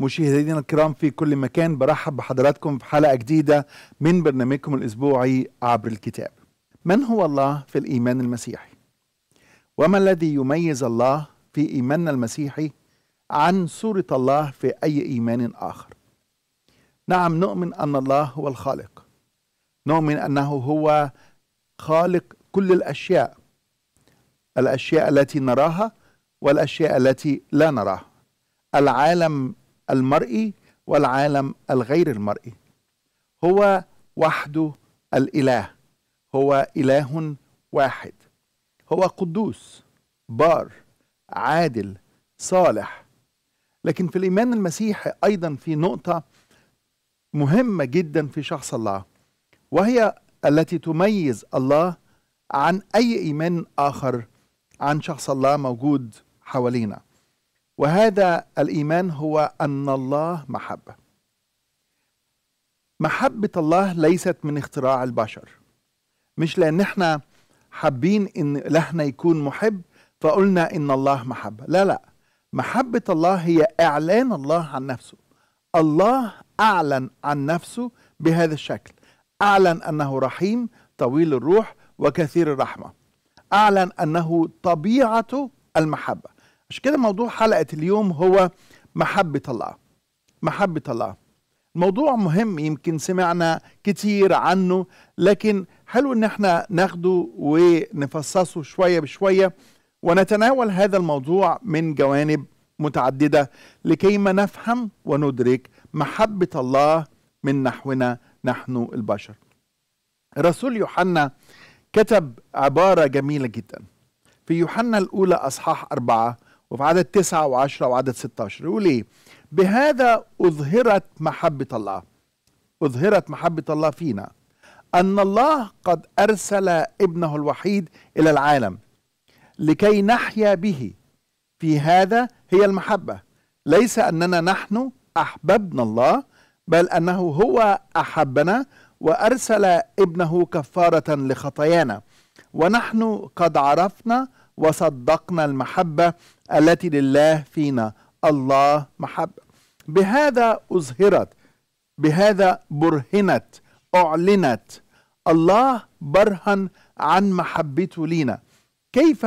مشاهدينا الكرام في كل مكان برحب بحضراتكم في حلقة جديدة من برنامجكم الأسبوعي عبر الكتاب من هو الله في الإيمان المسيحي؟ وما الذي يميز الله في إيماننا المسيحي عن صورة الله في أي إيمان آخر؟ نعم نؤمن أن الله هو الخالق نؤمن أنه هو خالق كل الأشياء الأشياء التي نراها والأشياء التي لا نراها العالم المرئي والعالم الغير المرئي هو وحده الاله هو اله واحد هو قدوس بار عادل صالح لكن في الايمان المسيحي ايضا في نقطه مهمه جدا في شخص الله وهي التي تميز الله عن اي ايمان اخر عن شخص الله موجود حوالينا وهذا الايمان هو ان الله محبه محبه الله ليست من اختراع البشر مش لان احنا حابين ان لحنا يكون محب فقلنا ان الله محبه لا لا محبه الله هي اعلان الله عن نفسه الله اعلن عن نفسه بهذا الشكل اعلن انه رحيم طويل الروح وكثير الرحمه اعلن انه طبيعته المحبه عشان كده موضوع حلقة اليوم هو محبة الله محبة الله موضوع مهم يمكن سمعنا كتير عنه لكن حلو ان احنا ناخده ونفصصه شوية بشوية ونتناول هذا الموضوع من جوانب متعددة لكيما نفهم وندرك محبة الله من نحونا نحن البشر الرسول يوحنا كتب عبارة جميلة جدا في يوحنا الأولى أصحاح أربعة وفي عدد تسعة وعشرة وعدد ستة عشر يقول إيه بهذا أظهرت محبة الله أظهرت محبة الله فينا أن الله قد أرسل ابنه الوحيد إلى العالم لكي نحيا به في هذا هي المحبة ليس أننا نحن أحببنا الله بل أنه هو أحبنا وأرسل ابنه كفارة لخطايانا ونحن قد عرفنا وصدقنا المحبة التي لله فينا الله محبة بهذا أظهرت بهذا برهنت أعلنت الله برهن عن محبته لينا كيف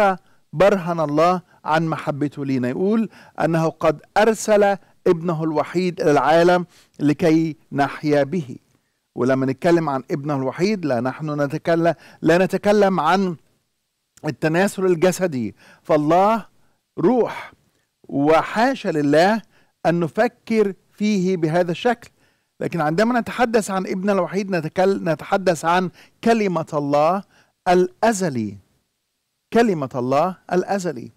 برهن الله عن محبته لينا يقول أنه قد أرسل ابنه الوحيد إلى العالم لكي نحيا به ولما نتكلم عن ابنه الوحيد لا نحن نتكلم لا نتكلم عن التناسل الجسدي فالله روح وحاشا لله ان نفكر فيه بهذا الشكل لكن عندما نتحدث عن ابن الوحيد نتحدث عن كلمه الله الازلي كلمه الله الازلي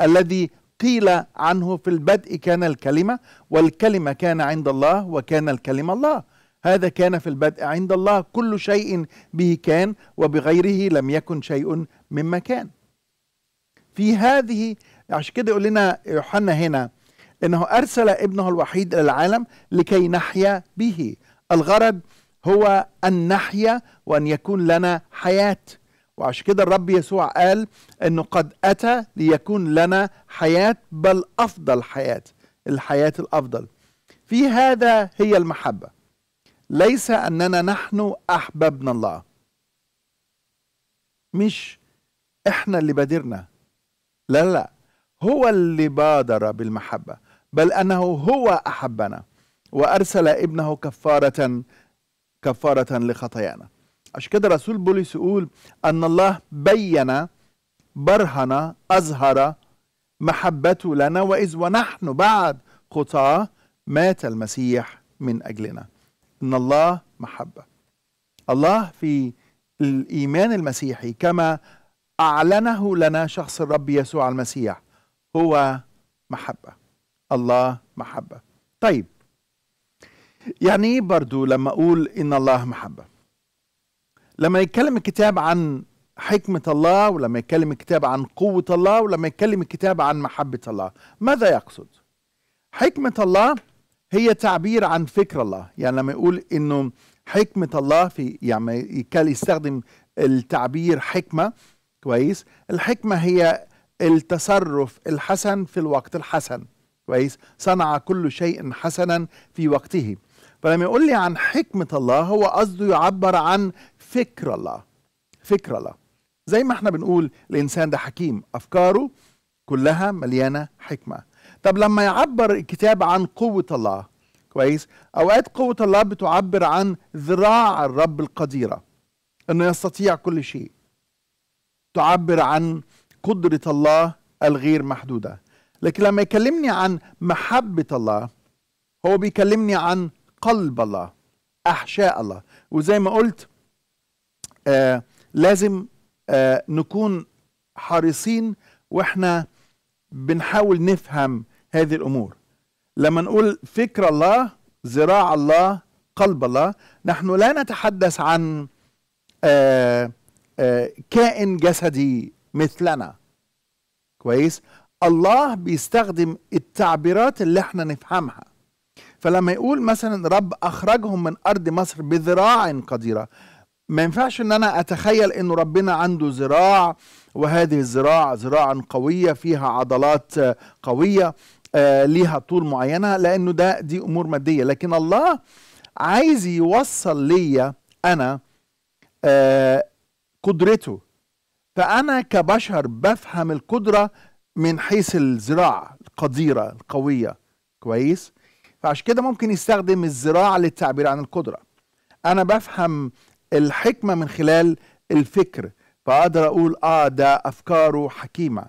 الذي قيل عنه في البدء كان الكلمه والكلمه كان عند الله وكان الكلمه الله هذا كان في البدء عند الله كل شيء به كان وبغيره لم يكن شيء مما كان في هذه عشان كده يقول لنا يوحنا هنا انه ارسل ابنه الوحيد الى العالم لكي نحيا به الغرض هو ان نحيا وان يكون لنا حياه وعشان كده الرب يسوع قال انه قد اتى ليكون لنا حياه بل افضل حياه الحياه الافضل في هذا هي المحبه ليس أننا نحن أحببنا الله مش إحنا اللي بادرنا لا لا هو اللي بادر بالمحبة بل أنه هو أحبنا وأرسل ابنه كفارة كفارة لخطايانا عشان كده رسول بولس يقول أن الله بين برهن أظهر محبته لنا وإذ ونحن بعد خطاة مات المسيح من أجلنا ان الله محبه الله في الايمان المسيحي كما اعلنه لنا شخص الرب يسوع المسيح هو محبه الله محبه طيب يعني ايه برضو لما اقول ان الله محبه لما يتكلم الكتاب عن حكمة الله ولما يتكلم الكتاب عن قوة الله ولما يتكلم الكتاب عن محبة الله ماذا يقصد؟ حكمة الله هي تعبير عن فكر الله يعني لما يقول انه حكمة الله في يعني كان يستخدم التعبير حكمة كويس الحكمة هي التصرف الحسن في الوقت الحسن كويس صنع كل شيء حسنا في وقته فلما يقول لي عن حكمة الله هو قصده يعبر عن فكر الله فكر الله زي ما احنا بنقول الإنسان ده حكيم أفكاره كلها مليانة حكمة طب لما يعبر الكتاب عن قوة الله كويس أوقات قوة الله بتعبر عن ذراع الرب القديرة أنه يستطيع كل شيء تعبر عن قدرة الله الغير محدودة لكن لما يكلمني عن محبة الله هو بيكلمني عن قلب الله أحشاء الله وزي ما قلت آه لازم آه نكون حريصين واحنا بنحاول نفهم هذه الأمور لما نقول فكر الله زراع الله قلب الله نحن لا نتحدث عن آآ آه، آآ آه، كائن جسدي مثلنا كويس الله بيستخدم التعبيرات اللي احنا نفهمها فلما يقول مثلا رب اخرجهم من ارض مصر بذراع قديره ما ينفعش ان انا اتخيل ان ربنا عنده ذراع وهذه الذراع زراع قويه فيها عضلات قويه آه، ليها طول معينه لانه ده دي امور ماديه لكن الله عايز يوصل ليا انا آه، قدرته فانا كبشر بفهم القدره من حيث الزراعه القديره القويه كويس فعشان كده ممكن يستخدم الزراعه للتعبير عن القدره انا بفهم الحكمه من خلال الفكر فاقدر اقول اه ده افكاره حكيمه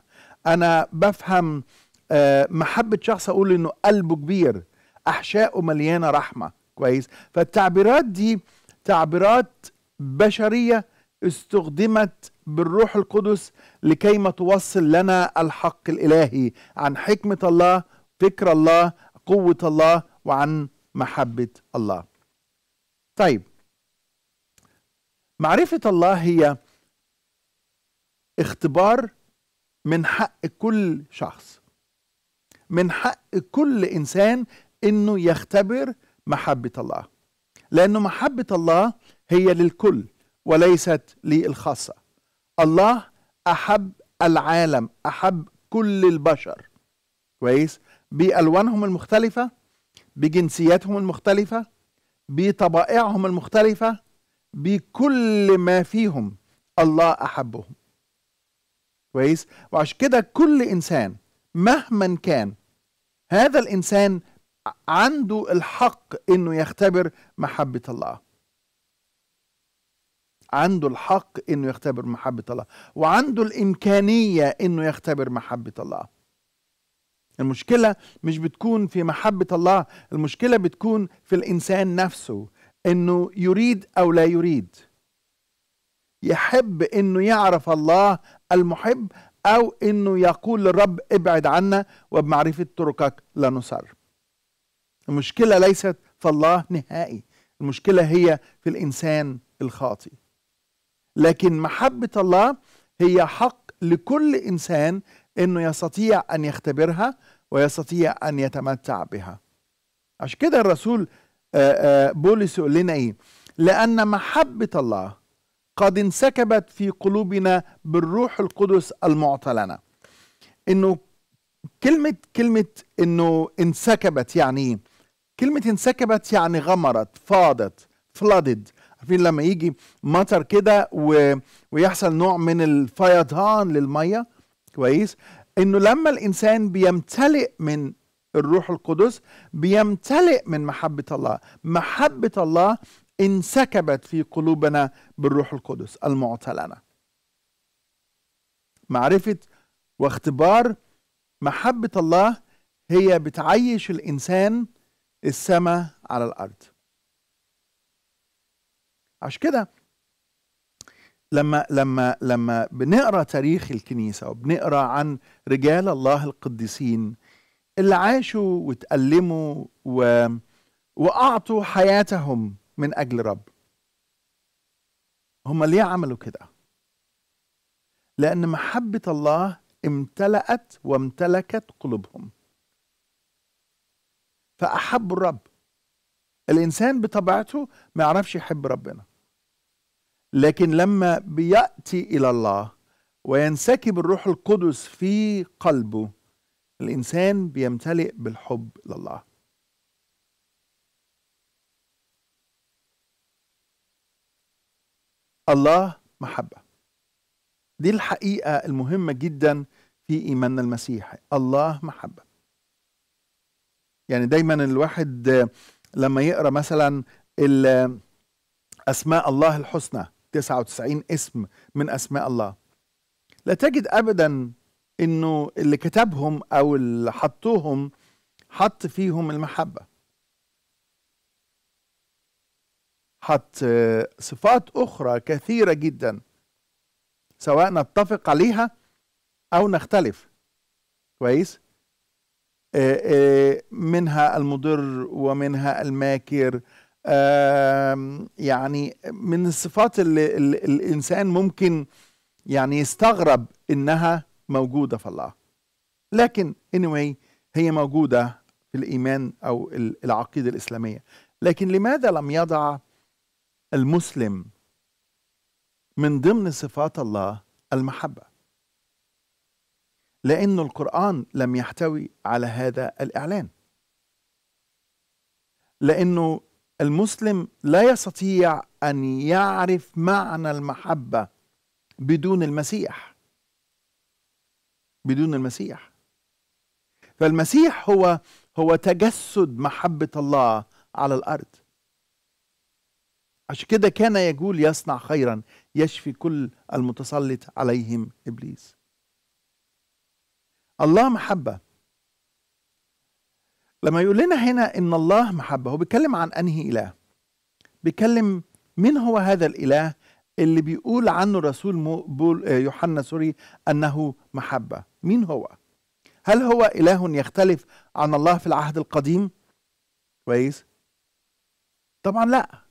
انا بفهم آه، محبه شخص اقول انه قلبه كبير احشائه مليانه رحمه كويس فالتعبيرات دي تعبيرات بشريه استخدمت بالروح القدس لكيما توصل لنا الحق الالهي عن حكمه الله فكر الله قوه الله وعن محبه الله طيب معرفه الله هي اختبار من حق كل شخص من حق كل انسان انه يختبر محبه الله لانه محبه الله هي للكل وليست للخاصه الله احب العالم احب كل البشر كويس بالوانهم المختلفه بجنسياتهم المختلفه بطبائعهم المختلفه بكل ما فيهم الله احبهم كويس وعشان كده كل انسان مهما كان هذا الانسان عنده الحق انه يختبر محبه الله عنده الحق انه يختبر محبه الله وعنده الامكانيه انه يختبر محبه الله المشكله مش بتكون في محبه الله المشكله بتكون في الانسان نفسه انه يريد او لا يريد يحب انه يعرف الله المحب أو أنه يقول للرب ابعد عنا وبمعرفة طرقك لا نصر المشكلة ليست في الله نهائي المشكلة هي في الإنسان الخاطي لكن محبة الله هي حق لكل إنسان أنه يستطيع أن يختبرها ويستطيع أن يتمتع بها عشان كده الرسول آه، آه، بولس يقول لنا إيه لأن محبة الله قد انسكبت في قلوبنا بالروح القدس المعطى لنا انه كلمة كلمة انه انسكبت يعني ايه؟ كلمة انسكبت يعني غمرت فاضت فلادد عارفين لما يجي مطر كده و... ويحصل نوع من الفيضان للمية كويس انه لما الانسان بيمتلئ من الروح القدس بيمتلئ من محبة الله محبة الله انسكبت في قلوبنا بالروح القدس المعطى لنا معرفة واختبار محبة الله هي بتعيش الإنسان السماء على الأرض عشان كده لما لما لما بنقرا تاريخ الكنيسه وبنقرا عن رجال الله القديسين اللي عاشوا وتألموا و... واعطوا حياتهم من أجل رب هم ليه عملوا كده لأن محبة الله امتلأت وامتلكت قلوبهم فأحبوا الرب الإنسان بطبيعته ما يعرفش يحب ربنا لكن لما بيأتي إلى الله وينسكب الروح القدس في قلبه الإنسان بيمتلئ بالحب لله الله محبة دي الحقيقة المهمة جدا في إيماننا المسيحي الله محبة يعني دايما الواحد لما يقرأ مثلا أسماء الله الحسنى 99 اسم من أسماء الله لا تجد أبدا أنه اللي كتبهم أو اللي حطوهم حط فيهم المحبة حط آه، صفات أخرى كثيرة جدا سواء نتفق عليها أو نختلف كويس آه، آه، منها المضر ومنها الماكر يعني من الصفات اللي الإنسان ممكن يعني يستغرب إنها موجودة في الله لكن anyway هي موجودة في الإيمان أو العقيدة الإسلامية لكن لماذا لم يضع المسلم من ضمن صفات الله المحبة لأن القرآن لم يحتوي على هذا الإعلان لأنه المسلم لا يستطيع أن يعرف معنى المحبة بدون المسيح بدون المسيح فالمسيح هو هو تجسد محبة الله على الأرض عشان كده كان يجول يصنع خيرا يشفي كل المتسلط عليهم ابليس الله محبه لما يقول لنا هنا ان الله محبه هو بيتكلم عن انهي اله بيتكلم مين هو هذا الاله اللي بيقول عنه رسول آه، يوحنا سوري انه محبه مين هو هل هو اله يختلف عن الله في العهد القديم كويس طبعا لا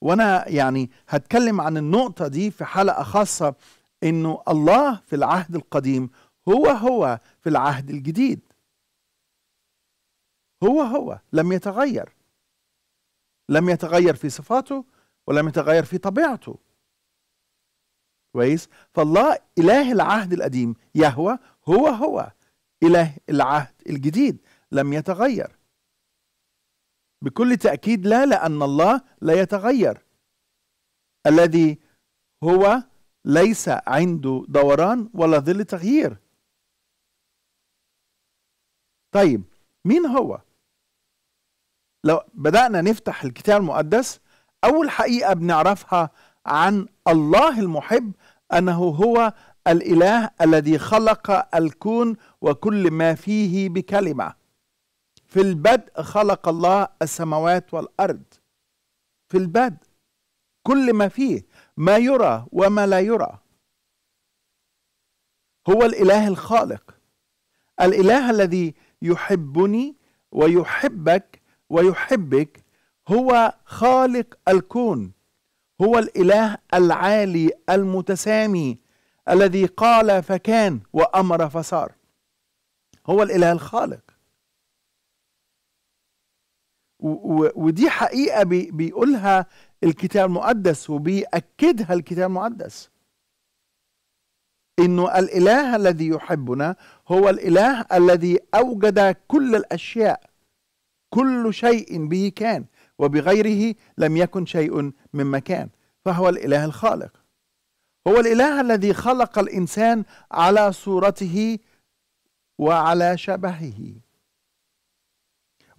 وانا يعني هتكلم عن النقطه دي في حلقه خاصه انه الله في العهد القديم هو هو في العهد الجديد هو هو لم يتغير لم يتغير في صفاته ولم يتغير في طبيعته كويس فالله اله العهد القديم يهوى هو هو اله العهد الجديد لم يتغير بكل تأكيد لا لأن الله لا يتغير الذي هو ليس عنده دوران ولا ظل تغيير طيب مين هو لو بدأنا نفتح الكتاب المقدس أول حقيقة بنعرفها عن الله المحب أنه هو الإله الذي خلق الكون وكل ما فيه بكلمة في البدء خلق الله السماوات والارض في البدء كل ما فيه ما يرى وما لا يرى هو الاله الخالق الاله الذي يحبني ويحبك ويحبك هو خالق الكون هو الاله العالي المتسامي الذي قال فكان وامر فصار هو الاله الخالق ودي حقيقة بيقولها الكتاب المقدس وبيأكدها الكتاب المقدس انه الاله الذي يحبنا هو الاله الذي اوجد كل الاشياء كل شيء به كان وبغيره لم يكن شيء مما كان فهو الاله الخالق هو الاله الذي خلق الانسان على صورته وعلى شبهه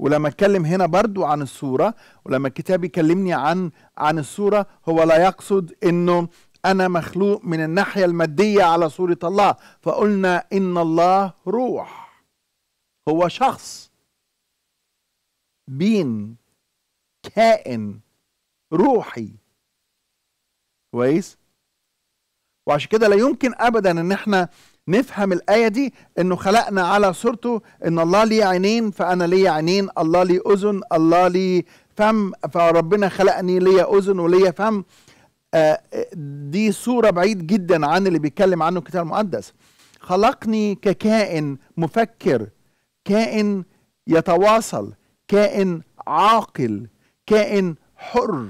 ولما اتكلم هنا برضو عن الصورة ولما الكتاب يكلمني عن عن الصورة هو لا يقصد انه انا مخلوق من الناحية المادية على صورة الله فقلنا ان الله روح هو شخص بين كائن روحي كويس وعشان كده لا يمكن ابدا ان احنا نفهم الآية دي إنه خلقنا على صورته إن الله ليه عينين فأنا لي عينين الله ليه أذن الله ليه فم فربنا خلقني ليا أذن وليا فم آه، دي صورة بعيد جدا عن اللي بيتكلم عنه الكتاب المقدس خلقني ككائن مفكر كائن يتواصل كائن عاقل كائن حر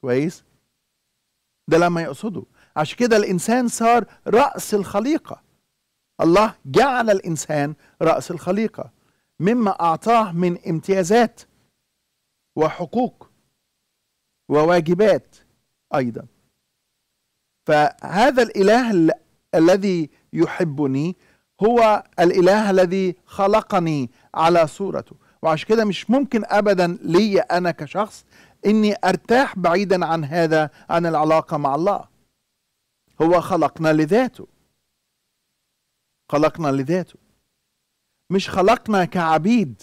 كويس ده لما يقصده عشان كده الإنسان صار رأس الخليقة الله جعل الإنسان رأس الخليقة مما أعطاه من امتيازات وحقوق وواجبات أيضا فهذا الإله الذي يحبني هو الإله الذي خلقني على صورته وعشان كده مش ممكن أبدا لي أنا كشخص إني أرتاح بعيدا عن هذا عن العلاقة مع الله هو خلقنا لذاته خلقنا لذاته مش خلقنا كعبيد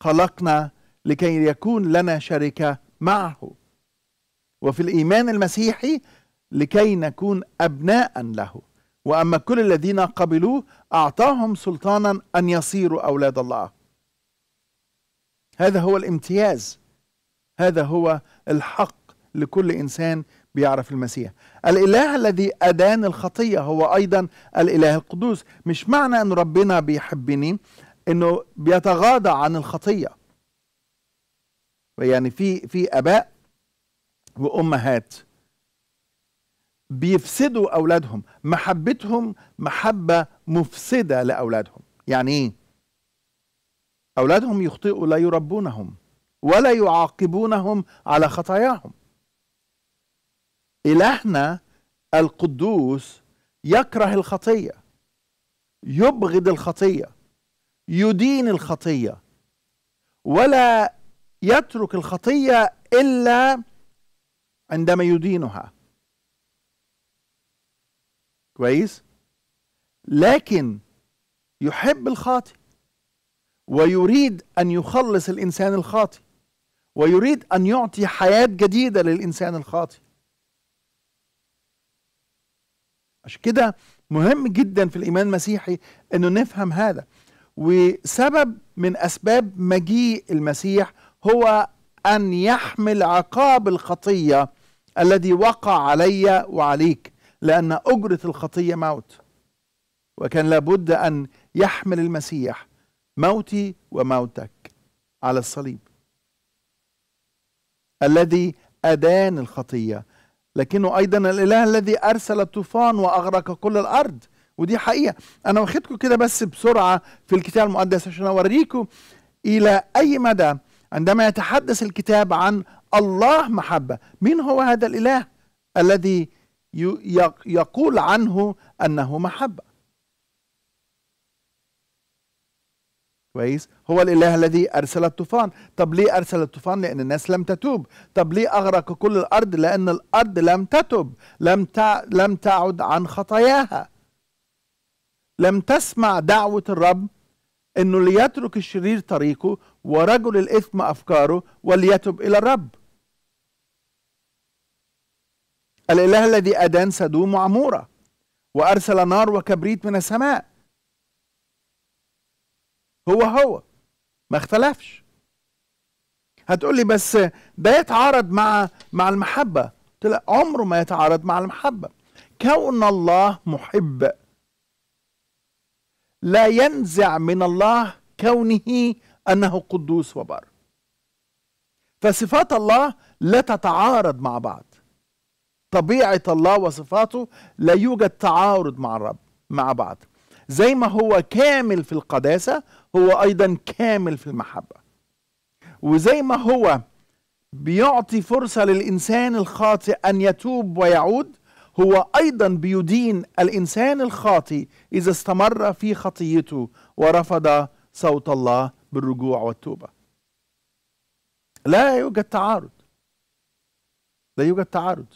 خلقنا لكي يكون لنا شركة معه وفي الإيمان المسيحي لكي نكون أبناء له وأما كل الذين قبلوه أعطاهم سلطانا أن يصيروا أولاد الله هذا هو الامتياز هذا هو الحق لكل إنسان بيعرف المسيح الإله الذي أدان الخطية هو أيضا الإله القدوس مش معنى أن ربنا بيحبني أنه بيتغاضى عن الخطية يعني في في آباء وأمهات بيفسدوا أولادهم محبتهم محبة مفسدة لأولادهم يعني إيه؟ أولادهم يخطئوا لا يربونهم ولا يعاقبونهم على خطاياهم إلهنا القدوس يكره الخطية يبغض الخطية يدين الخطية ولا يترك الخطية إلا عندما يدينها كويس لكن يحب الخاطئ ويريد أن يخلص الإنسان الخاطئ ويريد أن يعطي حياة جديدة للإنسان الخاطئ عشان كده مهم جدا في الإيمان المسيحي أنه نفهم هذا وسبب من أسباب مجيء المسيح هو أن يحمل عقاب الخطية الذي وقع علي وعليك لأن أجرة الخطية موت وكان لابد أن يحمل المسيح موتي وموتك على الصليب الذي أدان الخطية لكنه أيضا الإله الذي أرسل الطوفان وأغرق كل الأرض ودي حقيقة أنا واخدكم كده بس بسرعة في الكتاب المقدس عشان أوريكم إلى أي مدى عندما يتحدث الكتاب عن الله محبة مين هو هذا الإله الذي يقول عنه أنه محبة كويس هو الاله الذي ارسل الطوفان طب ليه ارسل الطوفان لان الناس لم تتوب طب ليه اغرق كل الارض لان الارض لم تتب لم تع... لم تعد عن خطاياها لم تسمع دعوه الرب انه ليترك الشرير طريقه ورجل الاثم افكاره وليتب الى الرب الاله الذي ادان سدوم وعموره وارسل نار وكبريت من السماء هو هو ما اختلفش هتقول لي بس ده يتعارض مع مع المحبة قلت لا عمره ما يتعارض مع المحبة كون الله محب لا ينزع من الله كونه أنه قدوس وبر فصفات الله لا تتعارض مع بعض طبيعة الله وصفاته لا يوجد تعارض مع الرب مع بعض زي ما هو كامل في القداسة هو ايضا كامل في المحبه وزي ما هو بيعطي فرصه للانسان الخاطئ ان يتوب ويعود هو ايضا بيدين الانسان الخاطئ اذا استمر في خطيته ورفض صوت الله بالرجوع والتوبه لا يوجد تعارض لا يوجد تعارض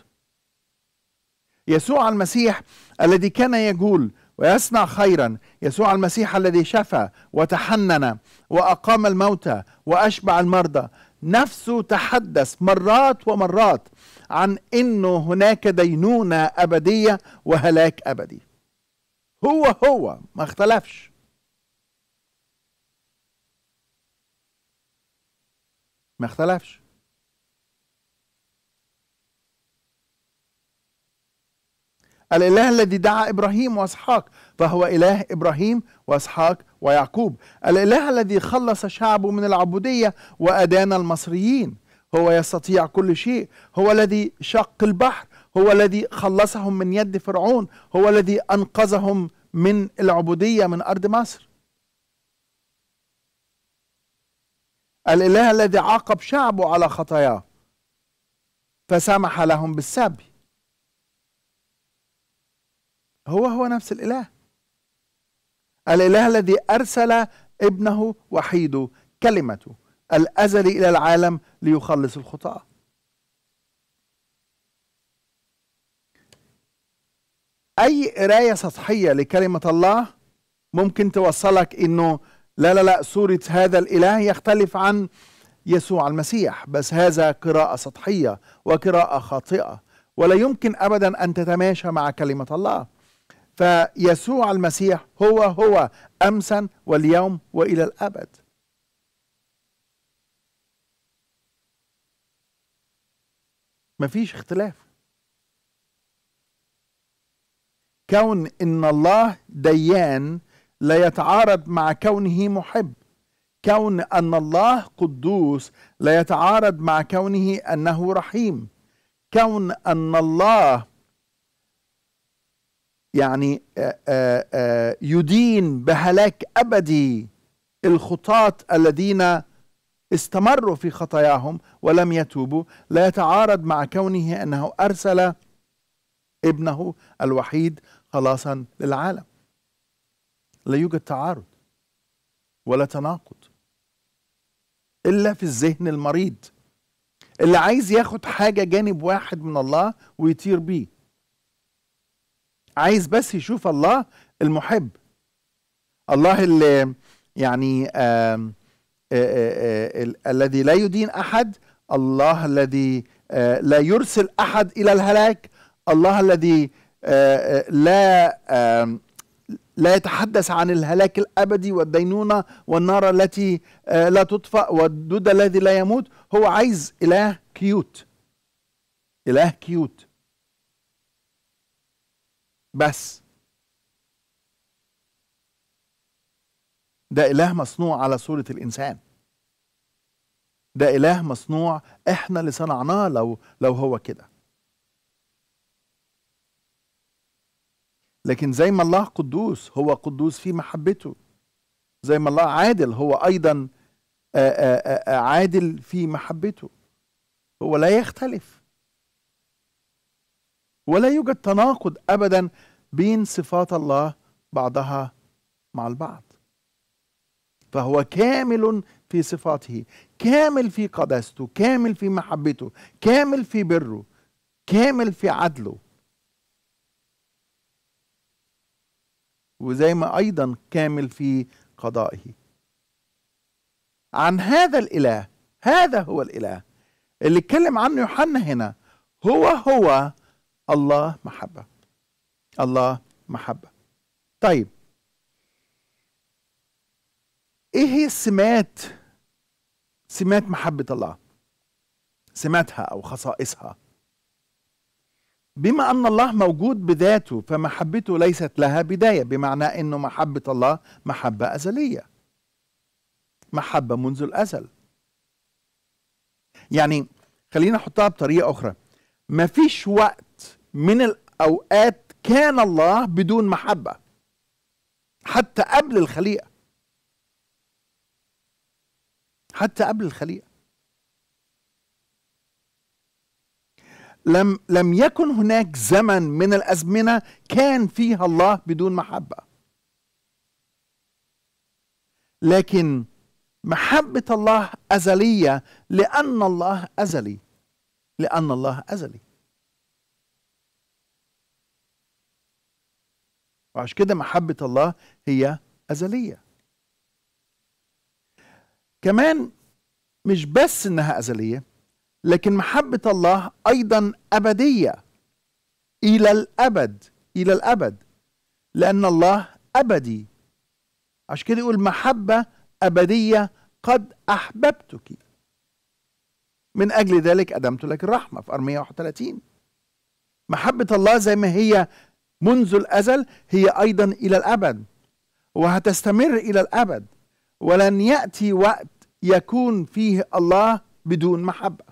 يسوع المسيح الذي كان يقول ويصنع خيرا يسوع المسيح الذي شفى وتحنن واقام الموتى واشبع المرضى نفسه تحدث مرات ومرات عن انه هناك دينونه ابديه وهلاك ابدي هو هو ما اختلفش ما اختلفش الاله الذي دعا ابراهيم واسحاق فهو اله ابراهيم واسحاق ويعقوب الاله الذي خلص شعبه من العبوديه وادان المصريين هو يستطيع كل شيء هو الذي شق البحر هو الذي خلصهم من يد فرعون هو الذي انقذهم من العبوديه من ارض مصر الاله الذي عاقب شعبه على خطاياه فسمح لهم بالسبي هو هو نفس الإله الإله الذي أرسل ابنه وحيده كلمته الأزلي إلى العالم ليخلص الخطاة أي قراية سطحية لكلمة الله ممكن توصلك إنه لا لا لا صورة هذا الإله يختلف عن يسوع المسيح بس هذا قراءة سطحية وقراءة خاطئة ولا يمكن أبدا أن تتماشى مع كلمة الله فيسوع المسيح هو هو امسا واليوم والى الابد مفيش اختلاف كون ان الله ديان لا يتعارض مع كونه محب كون ان الله قدوس لا يتعارض مع كونه انه رحيم كون ان الله يعني آه، آه، آه، يدين بهلاك أبدي الخطاة الذين استمروا في خطاياهم ولم يتوبوا لا يتعارض مع كونه أنه أرسل ابنه الوحيد خلاصا للعالم لا يوجد تعارض ولا تناقض إلا في الذهن المريض اللي عايز ياخد حاجة جانب واحد من الله ويطير بيه عايز بس يشوف الله المحب الله اللي يعني الذي لا يدين احد الله الذي لا يرسل احد الى الهلاك الله الذي لا لا يتحدث عن الهلاك الابدي والدينونه والنار التي لا تطفا والدود الذي لا يموت هو عايز اله كيوت اله كيوت بس ده إله مصنوع على صورة الإنسان ده إله مصنوع إحنا اللي صنعناه لو لو هو كده لكن زي ما الله قدوس هو قدوس في محبته زي ما الله عادل هو أيضا عادل في محبته هو لا يختلف ولا يوجد تناقض ابدا بين صفات الله بعضها مع البعض فهو كامل في صفاته كامل في قداسته كامل في محبته كامل في بره كامل في عدله وزي ما ايضا كامل في قضائه عن هذا الاله هذا هو الاله اللي اتكلم عنه يوحنا هنا هو هو الله محبة الله محبة طيب ايه هي السمات سمات محبة الله سماتها او خصائصها بما ان الله موجود بذاته فمحبته ليست لها بداية بمعنى انه محبة الله محبة ازلية محبة منذ الازل يعني خلينا نحطها بطريقة اخرى مفيش وقت من الأوقات كان الله بدون محبة حتى قبل الخليقة حتى قبل الخليقة لم لم يكن هناك زمن من الأزمنة كان فيها الله بدون محبة لكن محبة الله أزلية لأن الله أزلي لأن الله أزلي وعشان كده محبة الله هي أزلية كمان مش بس إنها أزلية لكن محبة الله أيضا أبدية إلى الأبد إلى الأبد لأن الله أبدي عشان كده يقول محبة أبدية قد أحببتك من أجل ذلك أدمت لك الرحمة في أرمية 31 محبة الله زي ما هي منذ الأزل هي أيضا إلى الأبد وهتستمر إلى الأبد ولن يأتي وقت يكون فيه الله بدون محبة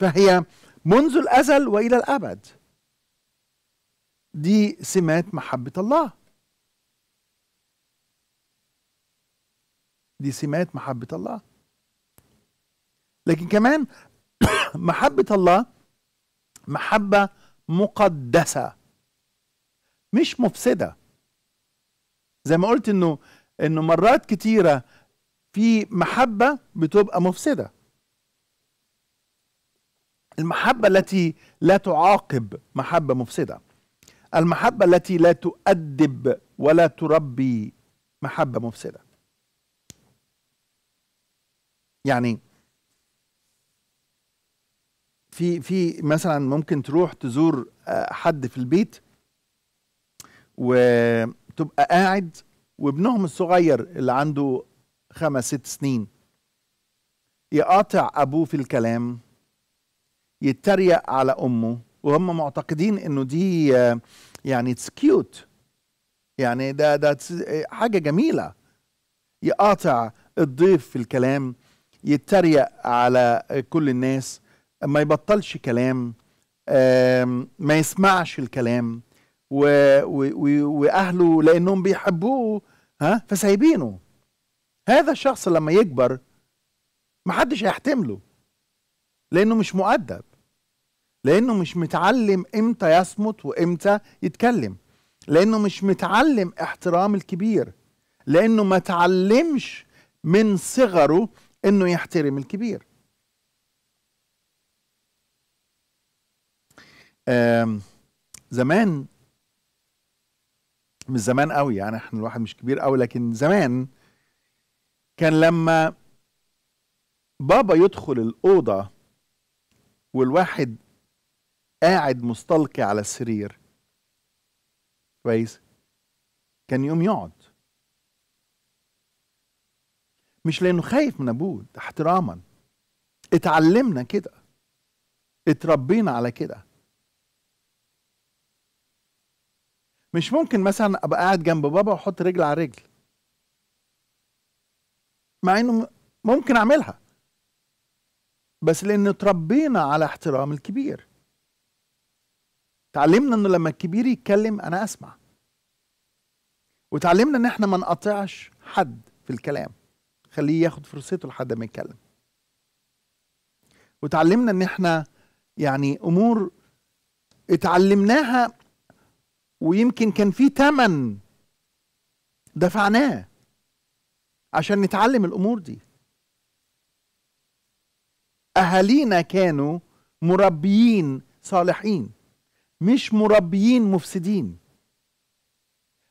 فهي منذ الأزل وإلى الأبد دي سمات محبة الله دي سمات محبة الله لكن كمان محبة الله محبة مقدسة مش مفسدة زي ما قلت انه انه مرات كتيرة في محبة بتبقى مفسدة المحبة التي لا تعاقب محبة مفسدة المحبة التي لا تؤدب ولا تربي محبة مفسدة يعني في في مثلا ممكن تروح تزور آه، حد في البيت وتبقى قاعد وابنهم الصغير اللي عنده خمس ست سنين يقاطع ابوه في الكلام يتريق على امه وهم معتقدين انه دي آه، يعني اتس كيوت يعني ده ده آه، حاجه جميله يقاطع الضيف في الكلام يتريق على كل الناس ما يبطلش كلام ما يسمعش الكلام و و واهله لانهم بيحبوه ها فسايبينه هذا الشخص لما يكبر محدش هيحتمله لانه مش مؤدب لانه مش متعلم امتى يصمت وامتى يتكلم لانه مش متعلم احترام الكبير لانه ما تعلمش من صغره انه يحترم الكبير زمان مش زمان قوي يعني احنا الواحد مش كبير قوي لكن زمان كان لما بابا يدخل الأوضة والواحد قاعد مستلقي على السرير كويس كان يقوم يقعد مش لأنه خايف من أبوه احتراما اتعلمنا كده اتربينا على كده مش ممكن مثلا ابقى قاعد جنب بابا واحط رجل على رجل مع انه ممكن اعملها بس لان اتربينا على احترام الكبير تعلمنا انه لما الكبير يتكلم انا اسمع وتعلمنا ان احنا ما نقطعش حد في الكلام خليه ياخد فرصته لحد ما يتكلم وتعلمنا ان احنا يعني امور اتعلمناها ويمكن كان في تمن دفعناه عشان نتعلم الامور دي اهالينا كانوا مربيين صالحين مش مربيين مفسدين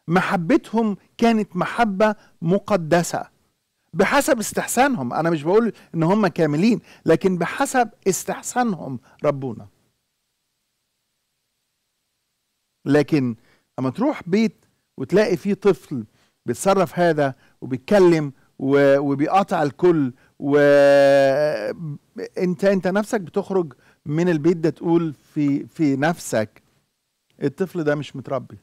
محبتهم كانت محبه مقدسه بحسب استحسانهم انا مش بقول ان هم كاملين لكن بحسب استحسانهم ربونا لكن اما تروح بيت وتلاقي فيه طفل بيتصرف هذا وبيتكلم وبيقاطع الكل وانت انت نفسك بتخرج من البيت ده تقول في في نفسك الطفل ده مش متربي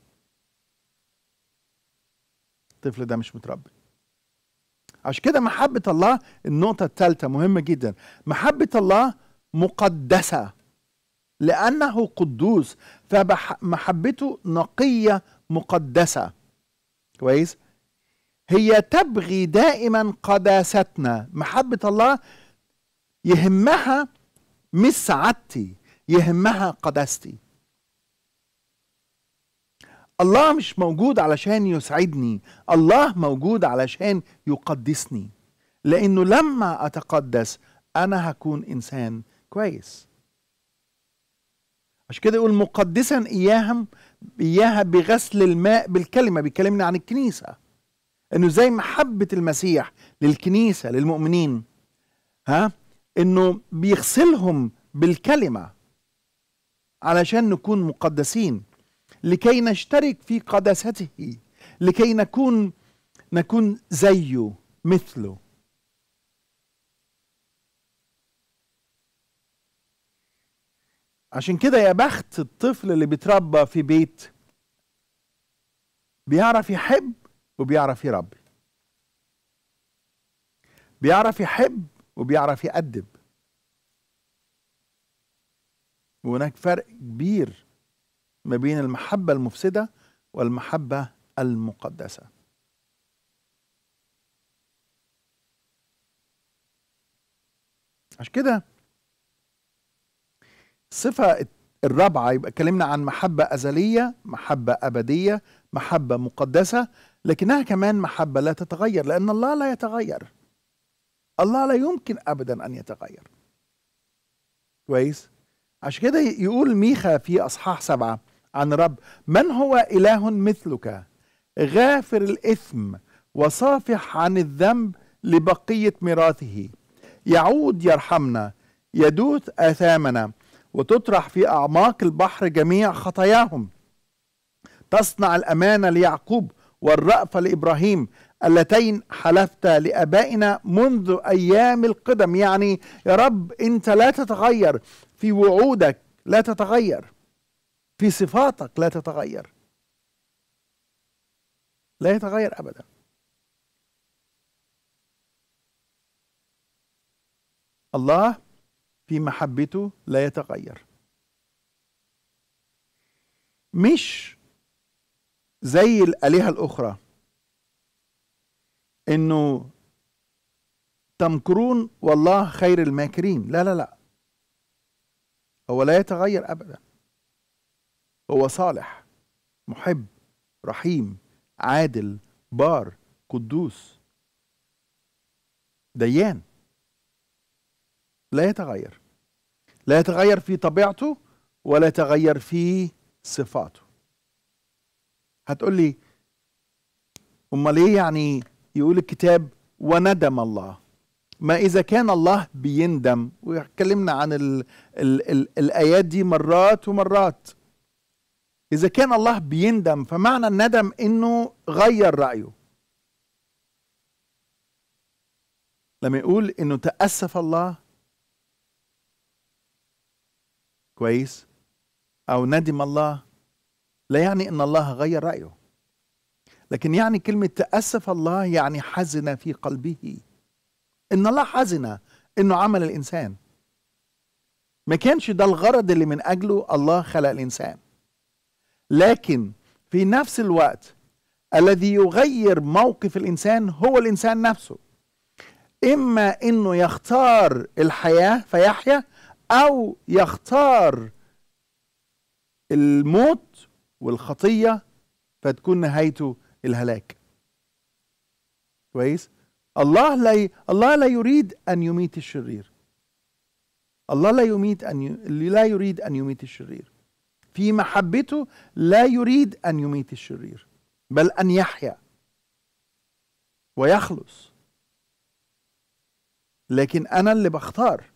الطفل ده مش متربي عشان كده محبة الله النقطة الثالثة مهمة جدا محبة الله مقدسة لأنه قدوس فمحبته نقية مقدسة كويس هي تبغي دائما قداستنا محبة الله يهمها مش سعادتي يهمها قداستي الله مش موجود علشان يسعدني الله موجود علشان يقدسني لانه لما اتقدس انا هكون انسان كويس عشان كده يقول مقدسا اياهم اياها بغسل الماء بالكلمه بيكلمنا عن الكنيسه انه زي محبه المسيح للكنيسه للمؤمنين ها انه بيغسلهم بالكلمه علشان نكون مقدسين لكي نشترك في قداسته لكي نكون نكون زيه مثله عشان كده يا بخت الطفل اللي بيتربى في بيت بيعرف يحب وبيعرف يربي بيعرف يحب وبيعرف يأدب وهناك فرق كبير ما بين المحبة المفسدة والمحبة المقدسة عشان كده الصفة الرابعة يبقى اتكلمنا عن محبة أزلية محبة أبدية محبة مقدسة لكنها كمان محبة لا تتغير لأن الله لا يتغير الله لا يمكن أبدا أن يتغير كويس عشان كده يقول ميخا في أصحاح سبعة عن رب من هو إله مثلك غافر الإثم وصافح عن الذنب لبقية ميراثه يعود يرحمنا يدوث آثامنا وتطرح في أعماق البحر جميع خطاياهم تصنع الأمانة ليعقوب والرأفة لإبراهيم اللتين حلفت لآبائنا منذ أيام القدم يعني يا رب أنت لا تتغير في وعودك لا تتغير في صفاتك لا تتغير لا يتغير أبدا الله في محبته لا يتغير مش زي الآلهة الأخرى إنه تمكرون والله خير الماكرين لا لا لا هو لا يتغير أبدا هو صالح محب رحيم عادل بار قدوس ديان لا يتغير لا يتغير في طبيعته ولا يتغير في صفاته هتقول لي امال ايه يعني يقول الكتاب وندم الله ما اذا كان الله بيندم واتكلمنا عن الـ الـ الـ الايات دي مرات ومرات اذا كان الله بيندم فمعنى الندم انه غير رايه لما يقول انه تاسف الله كويس أو ندم الله لا يعني أن الله غير رأيه لكن يعني كلمة تأسف الله يعني حزن في قلبه إن الله حزن إنه عمل الإنسان ما كانش ده الغرض اللي من أجله الله خلق الإنسان لكن في نفس الوقت الذي يغير موقف الإنسان هو الإنسان نفسه إما إنه يختار الحياة فيحيا أو يختار الموت والخطية فتكون نهايته الهلاك كويس الله لا ي... الله لا يريد أن يميت الشرير الله لا يميت أن ي... لا يريد أن يميت الشرير في محبته لا يريد أن يميت الشرير بل أن يحيا ويخلص لكن أنا اللي بختار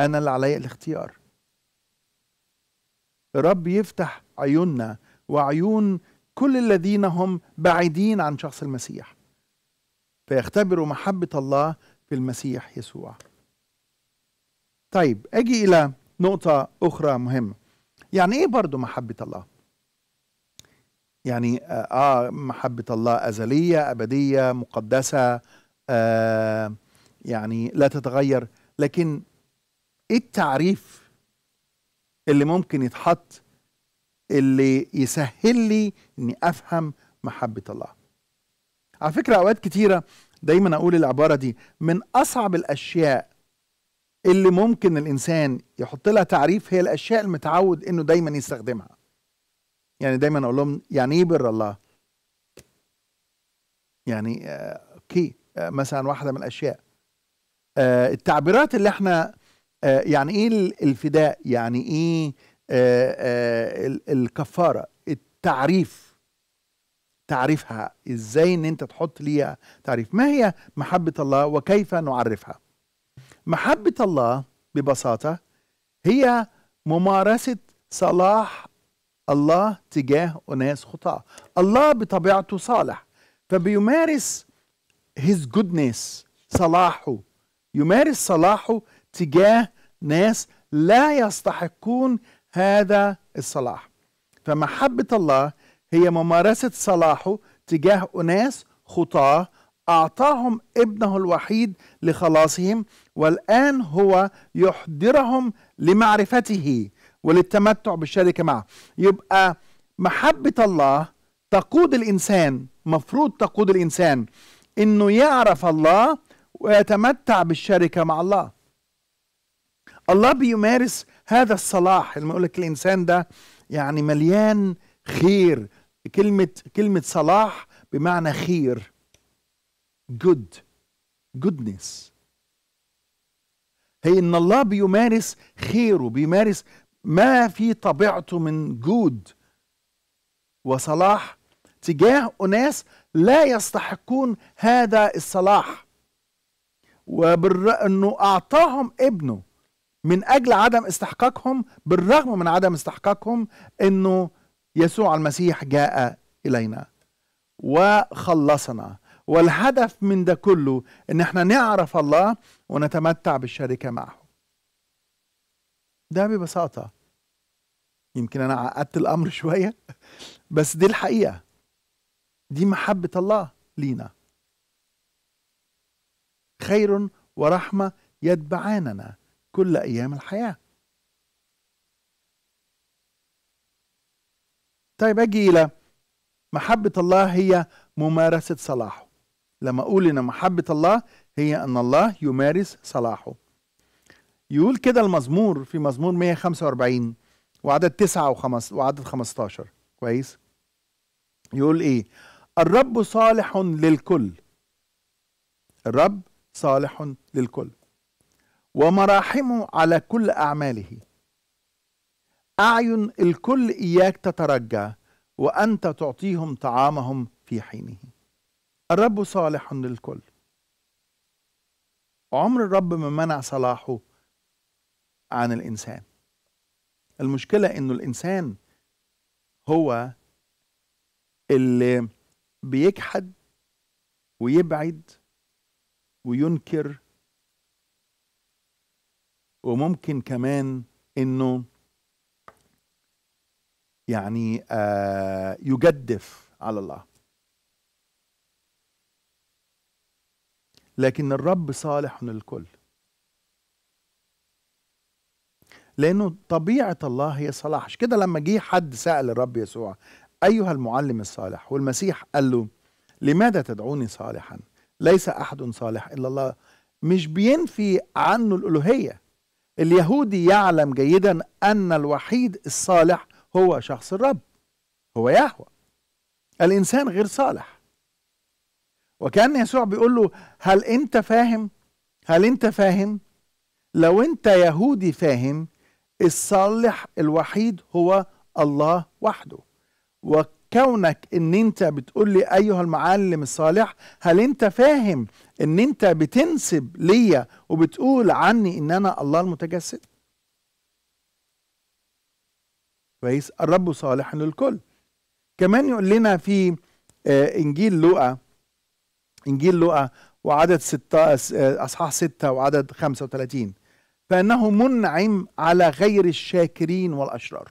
أنا اللي عليا الاختيار رب يفتح عيوننا وعيون كل الذين هم بعيدين عن شخص المسيح فيختبروا محبة الله في المسيح يسوع طيب أجي إلى نقطة أخرى مهمة يعني إيه برضو محبة الله؟ يعني آه, آه، محبة الله أزلية أبدية مقدسة آه يعني لا تتغير لكن ايه التعريف اللي ممكن يتحط اللي يسهل لي اني افهم محبه الله على فكره اوقات كتيره دايما اقول العباره دي من اصعب الاشياء اللي ممكن الانسان يحط لها تعريف هي الاشياء المتعود انه دايما يستخدمها يعني دايما اقول لهم يعني ايه بر الله يعني آه، اوكي آه مثلا واحده من الاشياء آه التعبيرات اللي احنا آه، يعني ايه الفداء يعني ايه آه، آه، الكفاره التعريف تعريفها ازاي ان انت تحط ليها تعريف ما هي محبه الله وكيف نعرفها محبه الله ببساطه هي ممارسه صلاح الله تجاه أناس خطاة الله بطبيعته صالح فبيمارس his goodness صلاحه يمارس صلاحه تجاه ناس لا يستحقون هذا الصلاح فمحبة الله هي ممارسة صلاحه تجاه أناس خطاة أعطاهم ابنه الوحيد لخلاصهم والآن هو يحضرهم لمعرفته وللتمتع بالشركة معه يبقى محبة الله تقود الإنسان مفروض تقود الإنسان إنه يعرف الله ويتمتع بالشركة مع الله الله بيمارس هذا الصلاح لما يقول لك الانسان ده يعني مليان خير كلمه كلمه صلاح بمعنى خير جود جودنس هي ان الله بيمارس خيره بيمارس ما في طبيعته من جود وصلاح تجاه اناس لا يستحقون هذا الصلاح وبالرغم انه اعطاهم ابنه من اجل عدم استحقاقهم بالرغم من عدم استحقاقهم انه يسوع المسيح جاء الينا وخلصنا والهدف من ده كله ان احنا نعرف الله ونتمتع بالشركه معه ده ببساطه يمكن انا عقدت الامر شويه بس دي الحقيقه دي محبه الله لينا خير ورحمه يتبعاننا كل أيام الحياة طيب أجي إلى محبة الله هي ممارسة صلاحه لما أقول إن محبة الله هي أن الله يمارس صلاحه يقول كده المزمور في مزمور 145 وعدد 9 وخمس وعدد 15 كويس يقول إيه الرب صالح للكل الرب صالح للكل ومراحمه على كل أعماله أعين الكل إياك تترجى وأنت تعطيهم طعامهم في حينه الرب صالح للكل عمر الرب ما منع صلاحه عن الإنسان المشكلة إنه الإنسان هو اللي بيجحد ويبعد وينكر وممكن كمان انه يعني آه يجدف على الله لكن الرب صالح للكل لانه طبيعه الله هي صلاح عشان كده لما جه حد سال الرب يسوع ايها المعلم الصالح والمسيح قال له لماذا تدعوني صالحا ليس احد صالح الا الله مش بينفي عنه الالوهيه اليهودي يعلم جيدا أن الوحيد الصالح هو شخص الرب هو يهوى الإنسان غير صالح وكأن يسوع بيقول له هل أنت فاهم هل أنت فاهم لو أنت يهودي فاهم الصالح الوحيد هو الله وحده كونك ان انت بتقول لي ايها المعلم الصالح هل انت فاهم ان انت بتنسب ليا وبتقول عني ان انا الله المتجسد كويس الرب صالح للكل كمان يقول لنا في آه، انجيل لوقا انجيل لوقا وعدد ستة آه، اصحاح ستة وعدد 35 فانه منعم على غير الشاكرين والاشرار